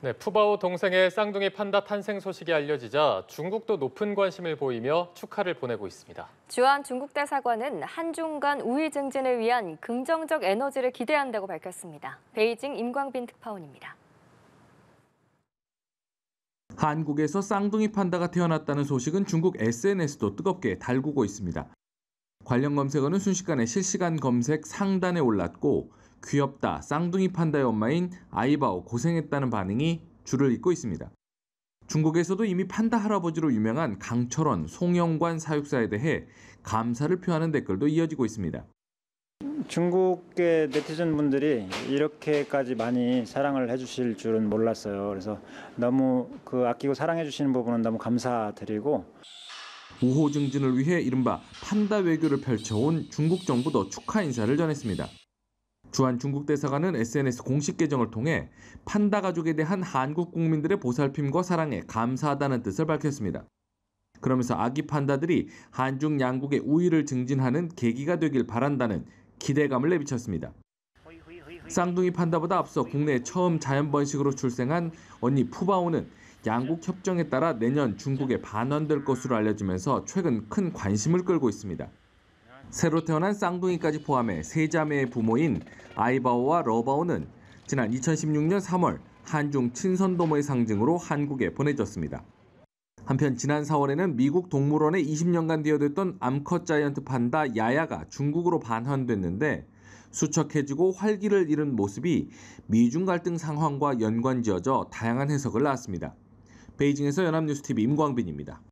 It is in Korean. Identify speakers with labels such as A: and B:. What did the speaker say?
A: 네, 푸바오 동생의 쌍둥이 판다 탄생 소식이 알려지자 중국도 높은 관심을 보이며 축하를 보내고 있습니다.
B: 주한 중국 대사관은 한중간 우위 증진을 위한 긍정적 에너지를 기대한다고 밝혔습니다. 베이징 임광빈 특파원입니다.
A: 한국에서 쌍둥이 판다가 태어났다는 소식은 중국 SNS도 뜨겁게 달구고 있습니다. 관련 검색어는 순식간에 실시간 검색 상단에 올랐고 귀엽다, 쌍둥이 판다의 엄마인 아이바오 고생했다는 반응이 줄을 잇고 있습니다. 중국에서도 이미 판다 할아버지로 유명한 강철원 송영관 사육사에 대해 감사를 표하는 댓글도 이어지고 있습니다.
C: 중국의 네티즌 분들이 이렇게까지 많이 사랑을 해주실 줄은 몰랐어요. 그래서 너무 그 아끼고 사랑해 주시는 부분은 너무 감사드리고 우호 증진을 위해 이른바 판다 외교를 펼쳐온 중국 정부도 축하 인사를
A: 전했습니다. 주한 중국 대사관은 SNS 공식 계정을 통해 판다 가족에 대한 한국 국민들의 보살핌과 사랑에 감사하다는 뜻을 밝혔습니다. 그러면서 아기 판다들이 한중 양국의 우위를 증진하는 계기가 되길 바란다는 기대감을 내비쳤습니다. 쌍둥이 판다보다 앞서 국내 에 처음 자연 번식으로 출생한 언니 푸바오는 양국 협정에 따라 내년 중국에 반환될 것으로 알려지면서 최근 큰 관심을 끌고 있습니다. 새로 태어난 쌍둥이까지 포함해 세 자매의 부모인 아이바오와 러바오는 지난 2016년 3월 한중 친선도모의 상징으로 한국에 보내졌습니다. 한편 지난 4월에는 미국 동물원에 20년간 되어뒀던 암컷 자이언트 판다 야야가 중국으로 반환됐는데 수척해지고 활기를 잃은 모습이 미중 갈등 상황과 연관지어져 다양한 해석을 낳았습니다. 베이징에서 연합뉴스TV 임광빈입니다.